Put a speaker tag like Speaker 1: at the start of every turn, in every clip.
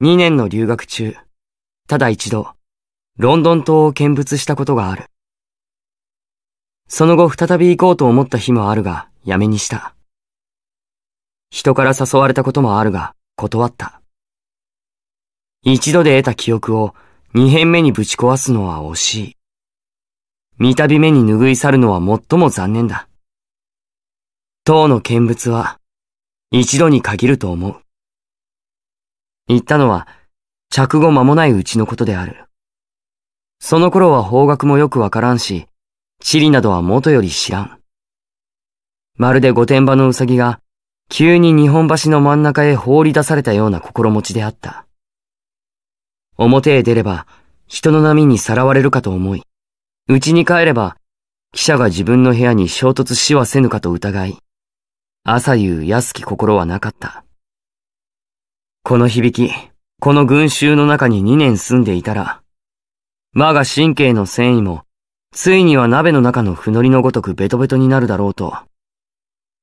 Speaker 1: 2年の留学中、ただ一度、ロンドン島を見物したことがある。その後再び行こうと思った日もあるが、やめにした。人から誘われたこともあるが、断った。一度で得た記憶を二遍目にぶち壊すのは惜しい。三度目に拭い去るのは最も残念だ。当の見物は一度に限ると思う。言ったのは、着後間もないうちのことである。その頃は方角もよくわからんし、地理などは元より知らん。まるで御殿場のうさぎが、急に日本橋の真ん中へ放り出されたような心持ちであった。表へ出れば、人の波にさらわれるかと思い、家に帰れば、記者が自分の部屋に衝突しはせぬかと疑い、朝夕安き心はなかった。この響き、この群衆の中に2年住んでいたら、我が神経の繊維も、ついには鍋の中のふのりのごとくベトベトになるだろうと、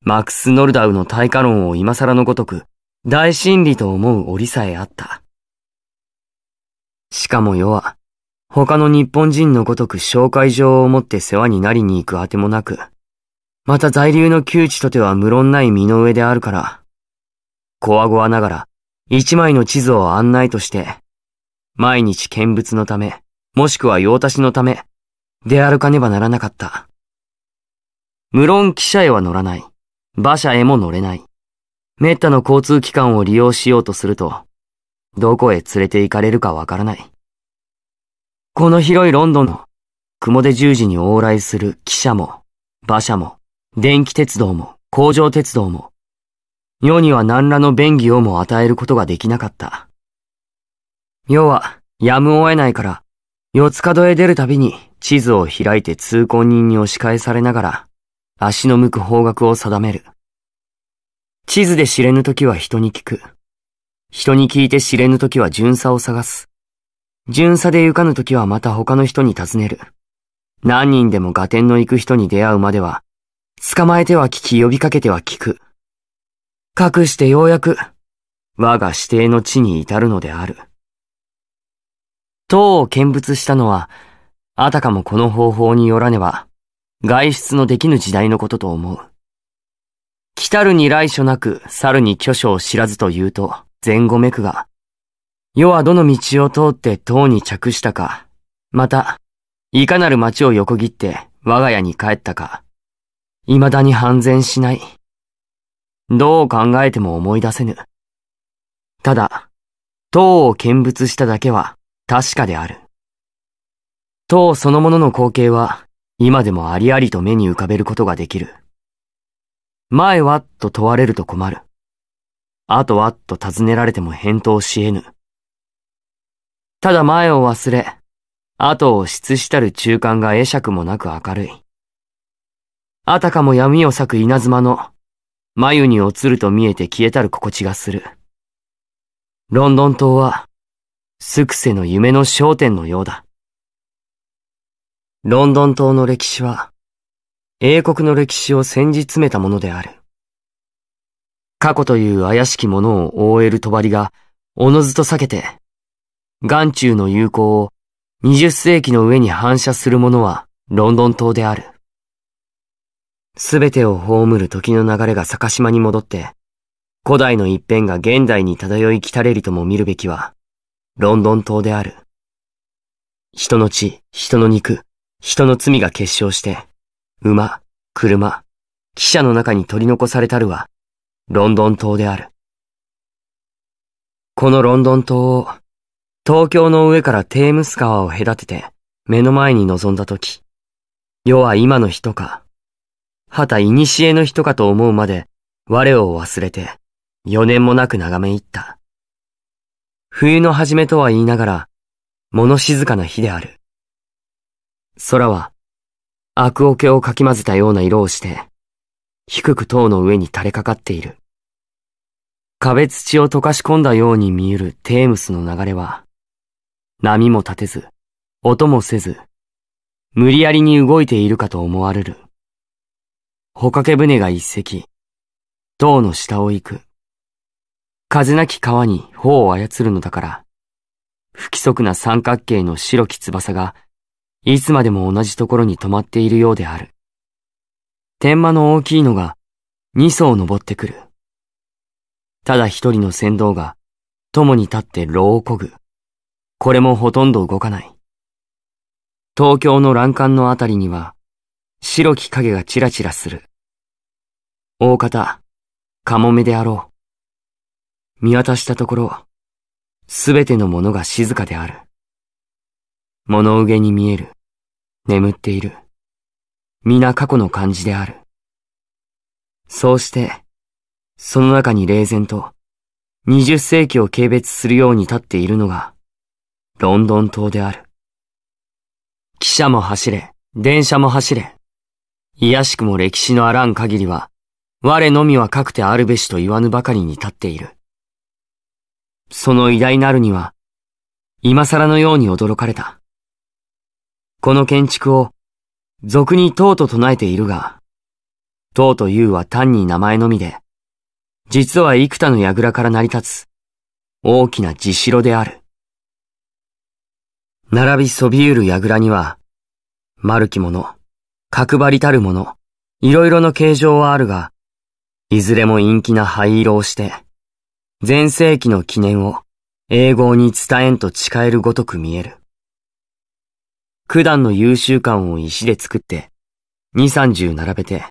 Speaker 1: マックス・ノルダウの対価論を今更のごとく、大真理と思う折さえあった。しかも世は、他の日本人のごとく紹介状を持って世話になりに行くあてもなく、また在留の窮地とては無論ない身の上であるから、こわごわながら一枚の地図を案内として、毎日見物のため、もしくは用足しのため、出歩かねばならなかった。無論汽車へは乗らない。馬車へも乗れない。滅多の交通機関を利用しようとすると、どこへ連れて行かれるかわからない。この広いロンドンの、雲出十字に往来する汽車も、馬車も、電気鉄道も、工場鉄道も、世には何らの便宜をも与えることができなかった。世はやむを得ないから、四つ角へ出るたびに地図を開いて通行人に押し返されながら、足の向く方角を定める。地図で知れぬ時は人に聞く。人に聞いて知れぬ時は巡査を探す。巡査で行かぬ時はまた他の人に尋ねる。何人でも合点の行く人に出会うまでは、捕まえては聞き呼びかけては聞く。かくしてようやく、我が指定の地に至るのである。塔を見物したのは、あたかもこの方法によらねば、外出のできぬ時代のことと思う。来たるに来所なく猿に巨所を知らずと言うと、前後めくが、世はどの道を通って塔に着したか、また、いかなる町を横切って我が家に帰ったか、未だに半然しない。どう考えても思い出せぬ。ただ、塔を見物しただけは確かである。塔そのものの光景は今でもありありと目に浮かべることができる。前はと問われると困る。後はと尋ねられても返答し得ぬ。ただ前を忘れ、後を失したる中間が会釈もなく明るい。あたかも闇を裂く稲妻の眉に落つると見えて消えたる心地がする。ロンドン島は、スクセの夢の焦点のようだ。ロンドン島の歴史は、英国の歴史を戦時詰めたものである。過去という怪しきものを覆える帳が、おのずと避けて、眼中の友好を二十世紀の上に反射するものはロンドン島である。すべてを葬る時の流れが逆島に戻って、古代の一辺が現代に漂い来たれりとも見るべきは、ロンドン島である。人の血、人の肉、人の罪が結晶して、馬、車、汽車の中に取り残されたるは、ロンドン島である。このロンドン島を、東京の上からテームス川を隔てて、目の前に臨んだとき、世は今の人か、はたいにしえの人かと思うまで、我を忘れて、四年もなく眺め入った。冬の初めとは言いながら、物静かな日である。空は、アクオケをかき混ぜたような色をして、低く塔の上に垂れかかっている。壁土を溶かし込んだように見えるテームスの流れは、波も立てず、音もせず、無理やりに動いているかと思われる。帆掛船が一隻、塔の下を行く。風なき川に帆を操るのだから、不規則な三角形の白き翼が、いつまでも同じところに止まっているようである。天間の大きいのが、二層登ってくる。ただ一人の船頭が、共に立って牢をこぐ。これもほとんど動かない。東京の欄干のあたりには、白き影がちらちらする。大方、かもめであろう。見渡したところ、すべてのものが静かである。物憂げに見える。眠っている。皆過去の感じである。そうして、その中に冷然と、二十世紀を軽蔑するように立っているのが、ロンドン島である。汽車も走れ、電車も走れ。いやしくも歴史のあらん限りは、我のみはかくてあるべしと言わぬばかりに立っている。その偉大なるには、今更のように驚かれた。この建築を、俗に唐と唱えているが、唐というは単に名前のみで、実は幾多の櫓から成り立つ、大きな地城である。並びそびうる櫓には、丸きもの。角張りたるもの、いろいろの形状はあるが、いずれも陰気な灰色をして、前世紀の記念を英語に伝えんと誓えるごとく見える。九段の優秀感を石で作って、二三十並べて、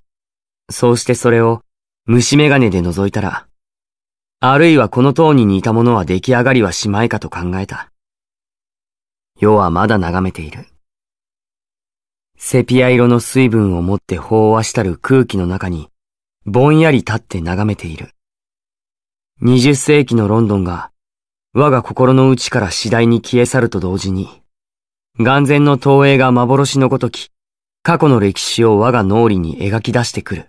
Speaker 1: そうしてそれを虫眼鏡で覗いたら、あるいはこの塔に似たものは出来上がりはしまいかと考えた。世はまだ眺めている。セピア色の水分を持って飽和したる空気の中に、ぼんやり立って眺めている。20世紀のロンドンが、我が心の内から次第に消え去ると同時に、眼前の投影が幻のごとき、過去の歴史を我が脳裏に描き出してくる。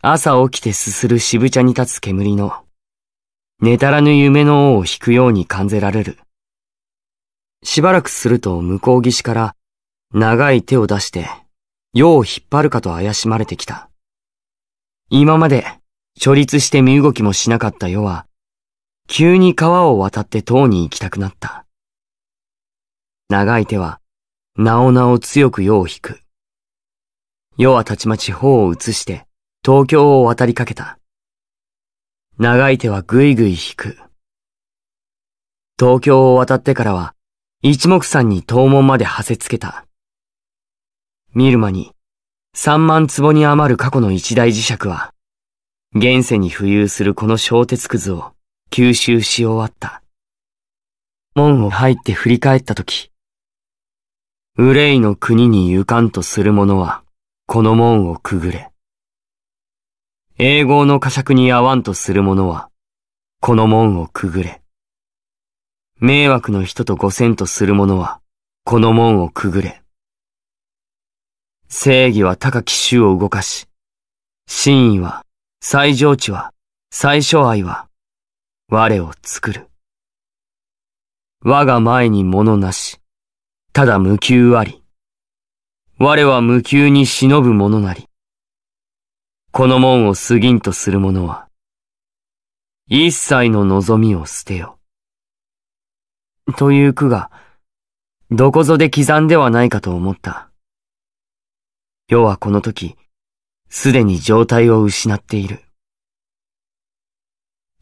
Speaker 1: 朝起きてすする渋茶に立つ煙の、寝たらぬ夢の王を引くように感じられる。しばらくすると向こう岸から長い手を出して、世を引っ張るかと怪しまれてきた。今まで、処立して身動きもしなかった世は、急に川を渡って塔に行きたくなった。長い手は、なおなお強く世を引く。世はたちまち頬を移して、東京を渡りかけた。長い手はぐいぐい引く。東京を渡ってからは、一目散に東門まで馳せつけた。見る間に三万坪に余る過去の一大磁石は、現世に浮遊するこの小鉄くずを吸収し終わった。門を入って振り返ったとき、憂いの国に行かんとする者は、この門をくぐれ。英語の呵責に合わんとする者は、この門をくぐれ。迷惑の人とごせんとする者は、この門をくぐれ。正義は高き衆を動かし、真意は、最上智は、最初愛は、我を作る。我が前に物なし、ただ無給あり。我は無給に忍ぶ者なり。この門を過ぎんとする者は、一切の望みを捨てよ。という句が、どこぞで刻んではないかと思った。要はこの時、すでに状態を失っている。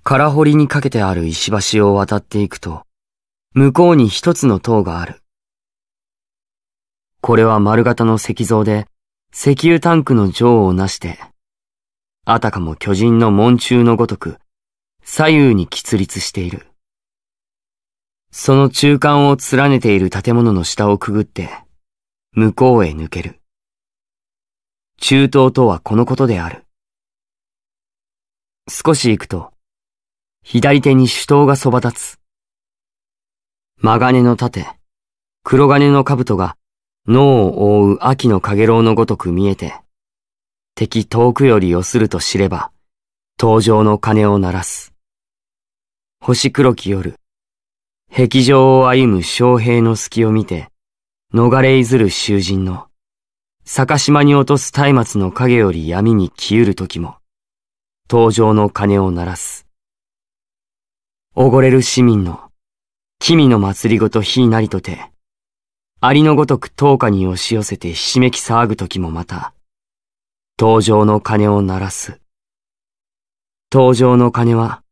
Speaker 1: 空堀にかけてある石橋を渡っていくと、向こうに一つの塔がある。これは丸型の石像で、石油タンクの上をなして、あたかも巨人の門柱のごとく、左右に喫立している。その中間を連ねている建物の下をくぐって、向こうへ抜ける。中東とはこのことである。少し行くと、左手に手刀がそば立つ。マガネの盾、黒金の兜が脳を覆う秋の影楼のごとく見えて、敵遠くよりよすると知れば、登場の鐘を鳴らす。星黒き夜、壁上を歩む将兵の隙を見て、逃れいずる囚人の、坂島に落とす松明の影より闇に消える時も、登場の鐘を鳴らす。おごれる市民の、君の祭りごといなりとて、ありのごとく灯火に押し寄せてひしめき騒ぐ時もまた、登場の鐘を鳴らす。登場の鐘は、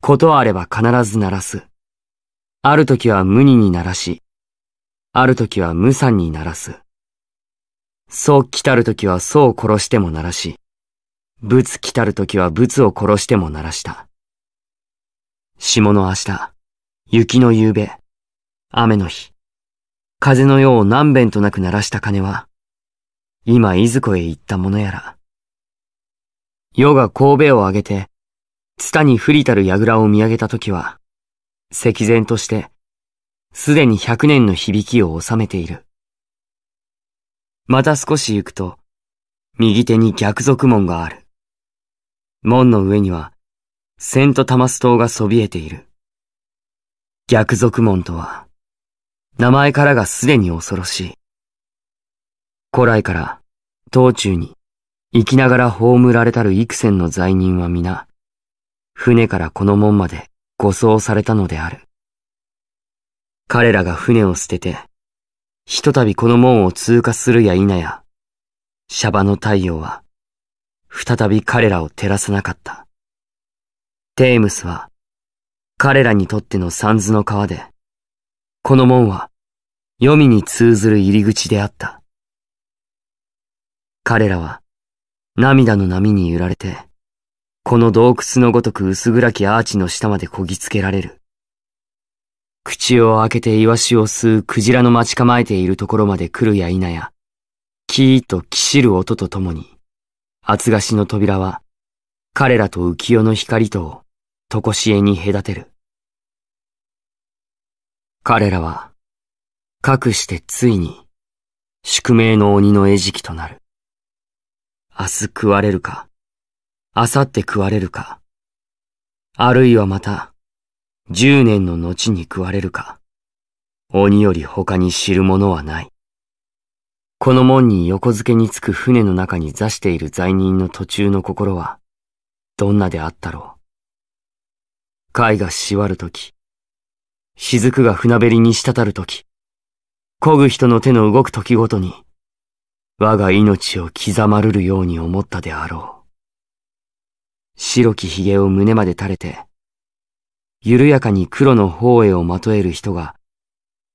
Speaker 1: ことあれば必ず鳴らす。ある時は無二に鳴らし、ある時は無三に鳴らす。そう来たる時はそう殺してもならし、仏来たる時は仏を殺してもならした。霜の明日、雪の夕べ、雨の日、風の世を何べんとなく鳴らした鐘は、今いずこへ行ったものやら。世が神戸を上げて、ツタに不利たる櫓を見上げた時は、赤然として、すでに百年の響きを収めている。また少し行くと、右手に逆賊門がある。門の上には、セントタマス島がそびえている。逆賊門とは、名前からがすでに恐ろしい。古来から、道中に、生きながら葬られたる幾千の罪人は皆、船からこの門まで護送されたのである。彼らが船を捨てて、ひとたびこの門を通過するや否や、シャバの太陽は、再び彼らを照らさなかった。テームスは、彼らにとっての三途の川で、この門は、黄泉に通ずる入り口であった。彼らは、涙の波に揺られて、この洞窟のごとく薄暗きアーチの下までこぎつけられる。口を開けてイワシを吸うクジラの待ち構えているところまで来るや否や、キーときしる音とともに、厚菓子の扉は、彼らと浮世の光とを、とこしえに隔てる。彼らは、かくしてついに、宿命の鬼の餌食となる。明日食われるか、明後日食われるか、あるいはまた、10年の後に食われるか、鬼より他に知るものはない。この門に横付けにつく船の中に座している罪人の途中の心は、どんなであったろう。貝がしわるとき、雫が船べりに滴るとき、漕ぐ人の手の動くときごとに、我が命を刻まるるように思ったであろう。白き髭を胸まで垂れて、緩やかに黒の方へをまとえる人が、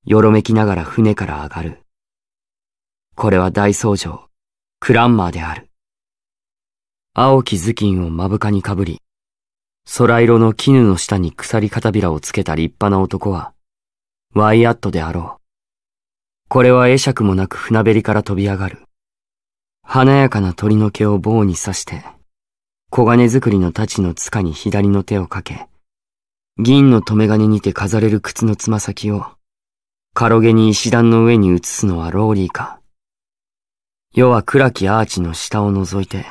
Speaker 1: よろめきながら船から上がる。これは大僧正、クランマーである。青き頭巾を目深にかぶり、空色の絹の下に鎖片びらをつけた立派な男は、ワイアットであろう。これは会釈もなく船べりから飛び上がる。華やかな鳥の毛を棒に刺して、黄金作りの太刀の塚に左の手をかけ、銀の留め金にて飾れる靴のつま先を、軽げに石段の上に移すのはローリーか。世は暗きアーチの下を覗いて、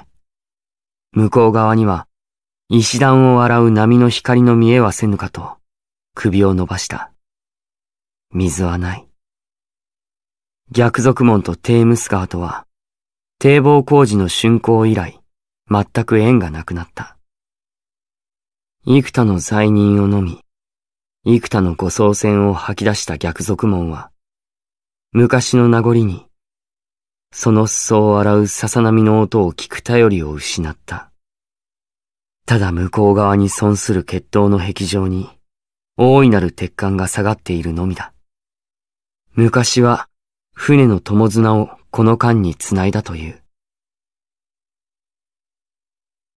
Speaker 1: 向こう側には石段を洗う波の光の見えはせぬかと、首を伸ばした。水はない。逆賊門とテームス川とは、堤防工事の竣工以来、全く縁がなくなった。幾多の罪人を飲み、幾多の護送船を吐き出した逆賊門は、昔の名残に、その裾を洗うささ波の音を聞く頼りを失った。ただ向こう側に損する決闘の壁上に、大いなる鉄管が下がっているのみだ。昔は、船の友綱をこの間に繋いだという。